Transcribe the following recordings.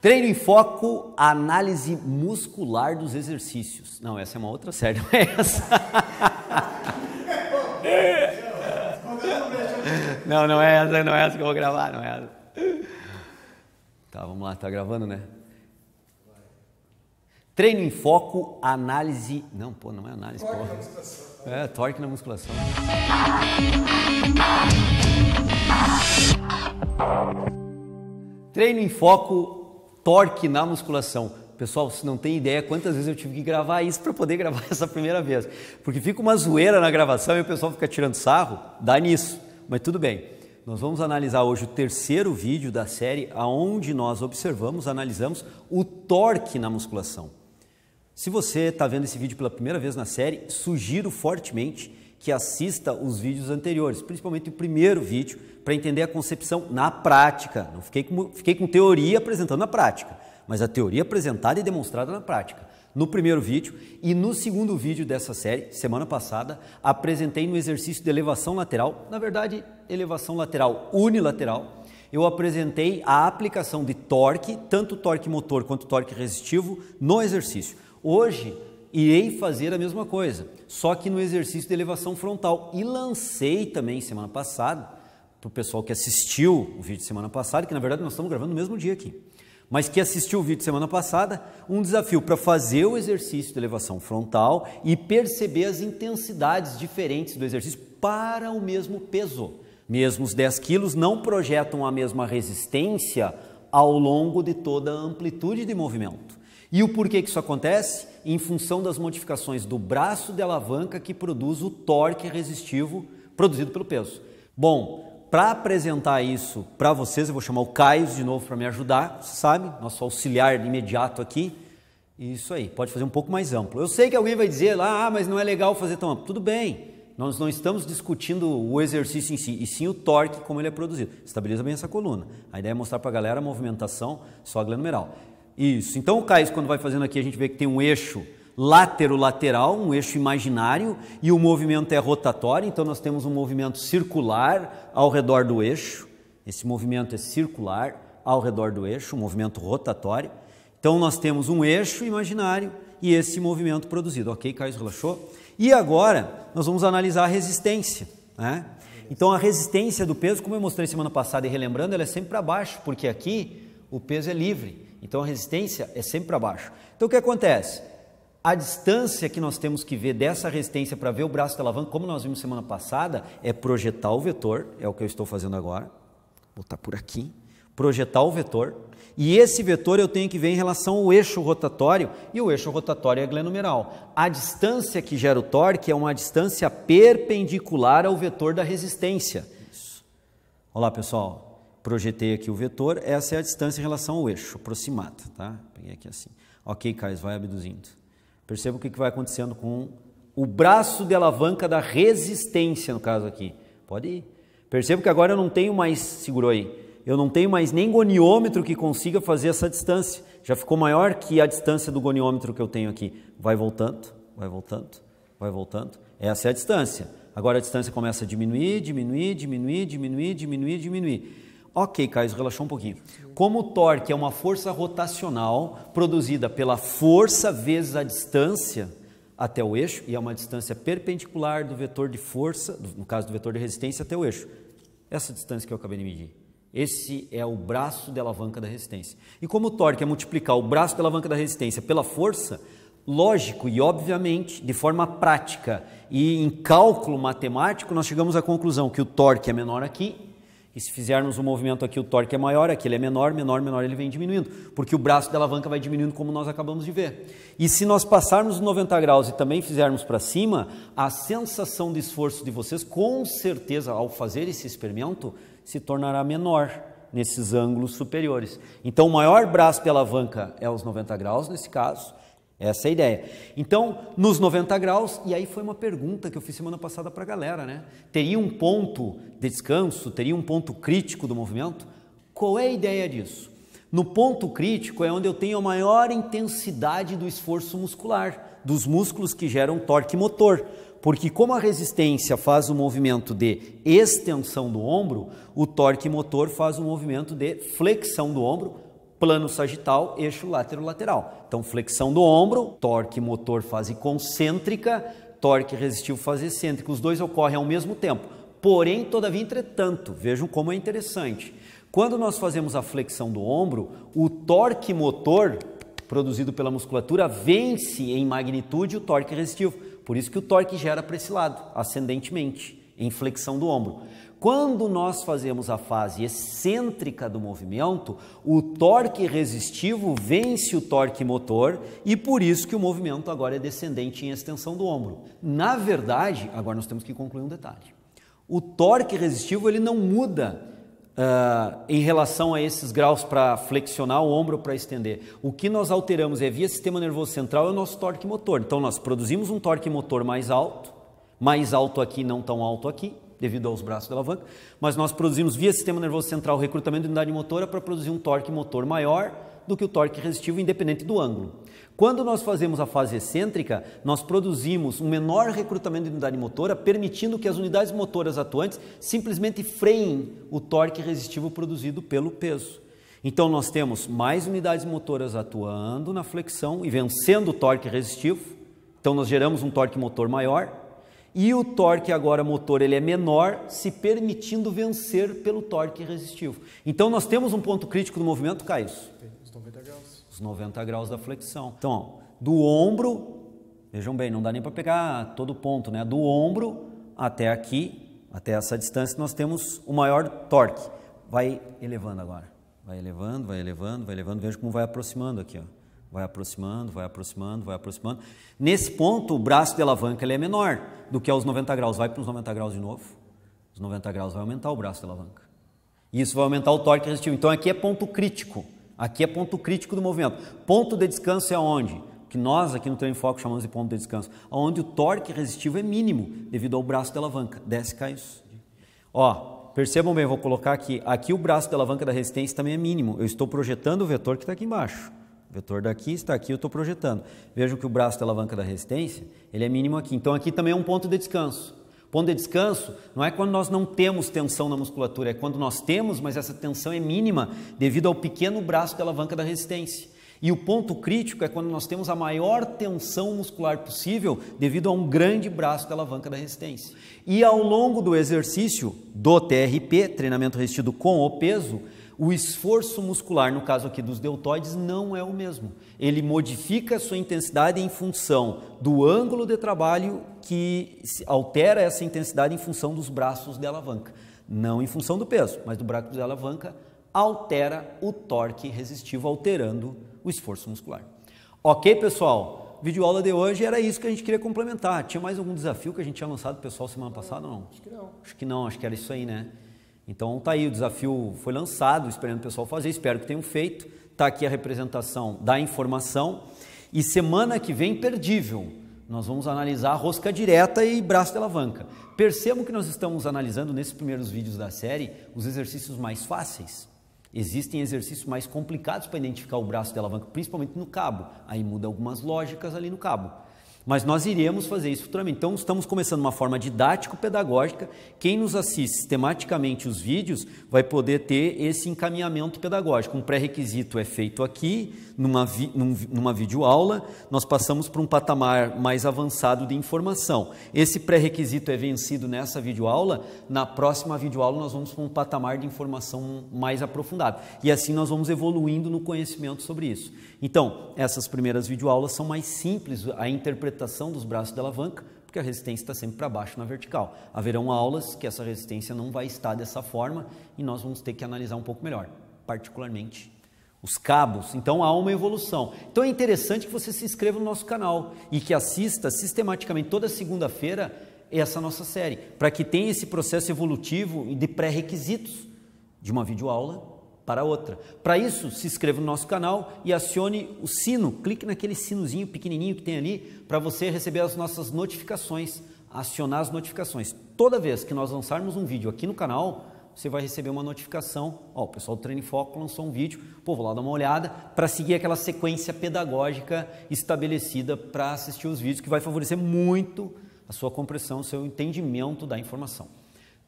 Treino em foco, análise muscular dos exercícios. Não, essa é uma outra série, não é essa. Não, não é essa, não é essa que eu vou gravar, não é essa. Tá, vamos lá, tá gravando, né? Treino em foco, análise. Não, pô, não é análise. Torque porra. na musculação. É, torque na musculação. Treino em foco, torque na musculação. Pessoal, vocês não tem ideia quantas vezes eu tive que gravar isso para poder gravar essa primeira vez. Porque fica uma zoeira na gravação e o pessoal fica tirando sarro, dá nisso. Mas tudo bem. Nós vamos analisar hoje o terceiro vídeo da série aonde nós observamos, analisamos o torque na musculação. Se você está vendo esse vídeo pela primeira vez na série, sugiro fortemente que assista os vídeos anteriores, principalmente o primeiro vídeo, para entender a concepção na prática. Não fiquei com, fiquei com teoria apresentando na prática, mas a teoria apresentada e demonstrada na prática. No primeiro vídeo e no segundo vídeo dessa série, semana passada, apresentei no exercício de elevação lateral, na verdade, elevação lateral unilateral, eu apresentei a aplicação de torque, tanto torque motor quanto torque resistivo, no exercício. Hoje, irei fazer a mesma coisa, só que no exercício de elevação frontal. E lancei também semana passada, para o pessoal que assistiu o vídeo de semana passada, que na verdade nós estamos gravando no mesmo dia aqui, mas que assistiu o vídeo de semana passada, um desafio para fazer o exercício de elevação frontal e perceber as intensidades diferentes do exercício para o mesmo peso. Mesmo os 10 quilos não projetam a mesma resistência ao longo de toda a amplitude de movimento. E o porquê que isso acontece? Em função das modificações do braço de alavanca que produz o torque resistivo produzido pelo peso. Bom, para apresentar isso para vocês, eu vou chamar o Caio de novo para me ajudar, sabe? Nosso auxiliar imediato aqui. Isso aí, pode fazer um pouco mais amplo. Eu sei que alguém vai dizer lá, ah, mas não é legal fazer tão amplo. Tudo bem, nós não estamos discutindo o exercício em si, e sim o torque, como ele é produzido. Estabiliza bem essa coluna. A ideia é mostrar para a galera a movimentação só a glandumeral. Isso. Então o Caio quando vai fazendo aqui, a gente vê que tem um eixo látero-lateral, um eixo imaginário, e o movimento é rotatório, então nós temos um movimento circular ao redor do eixo. Esse movimento é circular ao redor do eixo, um movimento rotatório. Então nós temos um eixo imaginário e esse movimento produzido. Ok, Caio relaxou? E agora nós vamos analisar a resistência. Né? Então a resistência do peso, como eu mostrei semana passada e relembrando, ela é sempre para baixo, porque aqui o peso é livre. Então a resistência é sempre para baixo. Então o que acontece? A distância que nós temos que ver dessa resistência para ver o braço da alavanca, tá como nós vimos semana passada, é projetar o vetor, é o que eu estou fazendo agora. Vou botar tá por aqui, projetar o vetor. E esse vetor eu tenho que ver em relação ao eixo rotatório, e o eixo rotatório é glenumeral. A distância que gera o torque é uma distância perpendicular ao vetor da resistência. Isso. Olá, pessoal projetei aqui o vetor, essa é a distância em relação ao eixo, aproximada, tá? Peguei aqui assim. Ok, Cais, vai abduzindo. Perceba o que, que vai acontecendo com o braço de alavanca da resistência, no caso aqui. Pode ir. Perceba que agora eu não tenho mais, segurou aí, eu não tenho mais nem goniômetro que consiga fazer essa distância. Já ficou maior que a distância do goniômetro que eu tenho aqui. Vai voltando, vai voltando, vai voltando. Essa é a distância. Agora a distância começa a diminuir, diminuir, diminuir, diminuir, diminuir, diminuir. Ok, Caio, relaxou um pouquinho. Como o torque é uma força rotacional produzida pela força vezes a distância até o eixo, e é uma distância perpendicular do vetor de força, no caso do vetor de resistência, até o eixo. Essa distância que eu acabei de medir. Esse é o braço da alavanca da resistência. E como o torque é multiplicar o braço da alavanca da resistência pela força, lógico e obviamente, de forma prática e em cálculo matemático, nós chegamos à conclusão que o torque é menor aqui e se fizermos um movimento aqui, o torque é maior, aqui ele é menor, menor, menor, ele vem diminuindo, porque o braço da alavanca vai diminuindo como nós acabamos de ver. E se nós passarmos 90 graus e também fizermos para cima, a sensação de esforço de vocês, com certeza, ao fazer esse experimento, se tornará menor nesses ângulos superiores. Então, o maior braço da alavanca é os 90 graus, nesse caso, essa é a ideia. Então, nos 90 graus, e aí foi uma pergunta que eu fiz semana passada para a galera, né? Teria um ponto de descanso? Teria um ponto crítico do movimento? Qual é a ideia disso? No ponto crítico é onde eu tenho a maior intensidade do esforço muscular, dos músculos que geram torque motor. Porque como a resistência faz o movimento de extensão do ombro, o torque motor faz o movimento de flexão do ombro, plano sagital, eixo látero-lateral. Então, flexão do ombro, torque motor fase concêntrica, torque resistivo fase excêntrica. Os dois ocorrem ao mesmo tempo. Porém, todavia, entretanto, vejam como é interessante. Quando nós fazemos a flexão do ombro, o torque motor produzido pela musculatura vence em magnitude o torque resistivo. Por isso que o torque gera para esse lado, ascendentemente em flexão do ombro. Quando nós fazemos a fase excêntrica do movimento, o torque resistivo vence o torque motor e por isso que o movimento agora é descendente em extensão do ombro. Na verdade, agora nós temos que concluir um detalhe. O torque resistivo ele não muda uh, em relação a esses graus para flexionar o ombro para estender. O que nós alteramos é via sistema nervoso central é o nosso torque motor. Então nós produzimos um torque motor mais alto mais alto aqui, não tão alto aqui, devido aos braços da alavanca, mas nós produzimos via sistema nervoso central recrutamento de unidade motora para produzir um torque motor maior do que o torque resistivo independente do ângulo. Quando nós fazemos a fase excêntrica, nós produzimos um menor recrutamento de unidade motora, permitindo que as unidades motoras atuantes simplesmente freiem o torque resistivo produzido pelo peso. Então nós temos mais unidades motoras atuando na flexão e vencendo o torque resistivo. Então nós geramos um torque motor maior, e o torque agora motor ele é menor, se permitindo vencer pelo torque resistivo. Então nós temos um ponto crítico do movimento, Caís? Os 90 graus. Os 90 graus da flexão. Então, do ombro, vejam bem, não dá nem para pegar todo o ponto, né? Do ombro até aqui, até essa distância, nós temos o maior torque. Vai elevando agora. Vai elevando, vai elevando, vai elevando. Veja como vai aproximando aqui, ó. Vai aproximando, vai aproximando, vai aproximando. Nesse ponto, o braço de alavanca ele é menor do que aos 90 graus. Vai para os 90 graus de novo. Os 90 graus vai aumentar o braço de alavanca. E isso vai aumentar o torque resistivo. Então aqui é ponto crítico. Aqui é ponto crítico do movimento. Ponto de descanso é onde? Que nós aqui no Treino Foco chamamos de ponto de descanso. Onde o torque resistivo é mínimo devido ao braço de alavanca. Desce e cai isso. Ó, percebam bem, vou colocar aqui. Aqui o braço de alavanca da resistência também é mínimo. Eu estou projetando o vetor que está aqui embaixo vetor daqui está aqui, eu estou projetando. Vejo que o braço da alavanca da resistência, ele é mínimo aqui. Então aqui também é um ponto de descanso. Ponto de descanso não é quando nós não temos tensão na musculatura, é quando nós temos, mas essa tensão é mínima devido ao pequeno braço da alavanca da resistência. E o ponto crítico é quando nós temos a maior tensão muscular possível devido a um grande braço da alavanca da resistência. E ao longo do exercício do TRP, treinamento resistido com o peso, o esforço muscular, no caso aqui dos deltoides, não é o mesmo. Ele modifica a sua intensidade em função do ângulo de trabalho que altera essa intensidade em função dos braços de alavanca. Não em função do peso, mas do braço de alavanca altera o torque resistivo, alterando o esforço muscular. Ok, pessoal? Vídeo aula de hoje era isso que a gente queria complementar. Tinha mais algum desafio que a gente tinha lançado pessoal semana passada? Não? Acho que não. Acho que não, acho que era isso aí, né? Então tá aí, o desafio foi lançado, esperando o pessoal fazer, espero que tenham feito. Tá aqui a representação da informação. E semana que vem, perdível, nós vamos analisar rosca direta e braço de alavanca. Percebam que nós estamos analisando nesses primeiros vídeos da série os exercícios mais fáceis. Existem exercícios mais complicados para identificar o braço de alavanca, principalmente no cabo. Aí muda algumas lógicas ali no cabo. Mas nós iremos fazer isso futuramente. Então, estamos começando uma forma didático-pedagógica. Quem nos assiste sistematicamente os vídeos vai poder ter esse encaminhamento pedagógico. Um pré-requisito é feito aqui, numa, vi, num, numa videoaula, nós passamos para um patamar mais avançado de informação. Esse pré-requisito é vencido nessa videoaula, na próxima videoaula nós vamos para um patamar de informação mais aprofundado. E assim nós vamos evoluindo no conhecimento sobre isso. Então, essas primeiras videoaulas são mais simples, a interpretação libertação dos braços da alavanca, porque a resistência está sempre para baixo na vertical. Haverão aulas que essa resistência não vai estar dessa forma e nós vamos ter que analisar um pouco melhor, particularmente os cabos. Então há uma evolução. Então é interessante que você se inscreva no nosso canal e que assista sistematicamente toda segunda-feira essa nossa série, para que tenha esse processo evolutivo de pré-requisitos de uma videoaula para outra. Para isso, se inscreva no nosso canal e acione o sino, clique naquele sinozinho pequenininho que tem ali para você receber as nossas notificações, acionar as notificações. Toda vez que nós lançarmos um vídeo aqui no canal, você vai receber uma notificação, ó, o pessoal do Treino Foco lançou um vídeo, pô, vou lá dar uma olhada para seguir aquela sequência pedagógica estabelecida para assistir os vídeos que vai favorecer muito a sua compreensão, o seu entendimento da informação.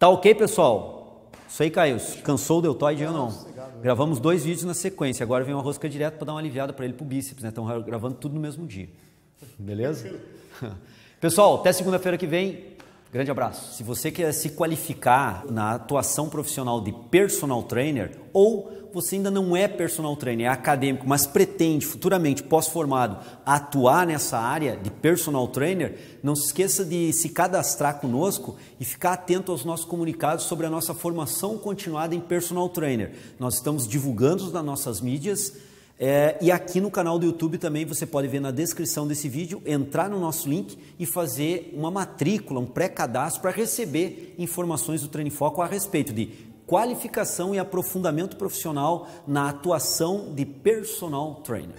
Tá OK, pessoal? Isso aí, Caio, cansou o deltoide ou não? Gravamos dois vídeos na sequência, agora vem uma rosca direto para dar uma aliviada para ele pro bíceps, né? Estão gravando tudo no mesmo dia. Beleza? Pessoal, até segunda-feira que vem. Grande abraço. Se você quer se qualificar na atuação profissional de personal trainer ou você ainda não é personal trainer, é acadêmico, mas pretende futuramente, pós-formado, atuar nessa área de personal trainer, não se esqueça de se cadastrar conosco e ficar atento aos nossos comunicados sobre a nossa formação continuada em personal trainer. Nós estamos divulgando nas nossas mídias é, e aqui no canal do YouTube também você pode ver na descrição desse vídeo, entrar no nosso link e fazer uma matrícula, um pré-cadastro para receber informações do Foco a respeito de qualificação e aprofundamento profissional na atuação de personal trainer.